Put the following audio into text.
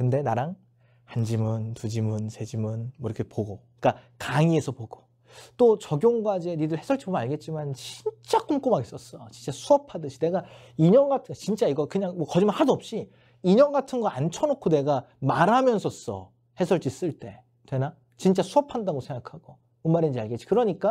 근데 나랑 한 지문, 두 지문, 세 지문 뭐 이렇게 보고 그러니까 강의에서 보고 또 적용 과제 니들 해설지 보면 알겠지만 진짜 꼼꼼하게 썼어 진짜 수업하듯이 내가 인형 같은 진짜 이거 그냥 뭐 거짓말 하도 없이 인형 같은 거 안 쳐놓고 내가 말하면서 써 해설지 쓸 때 되나? 진짜 수업한다고 생각하고 뭔 말인지 알겠지 그러니까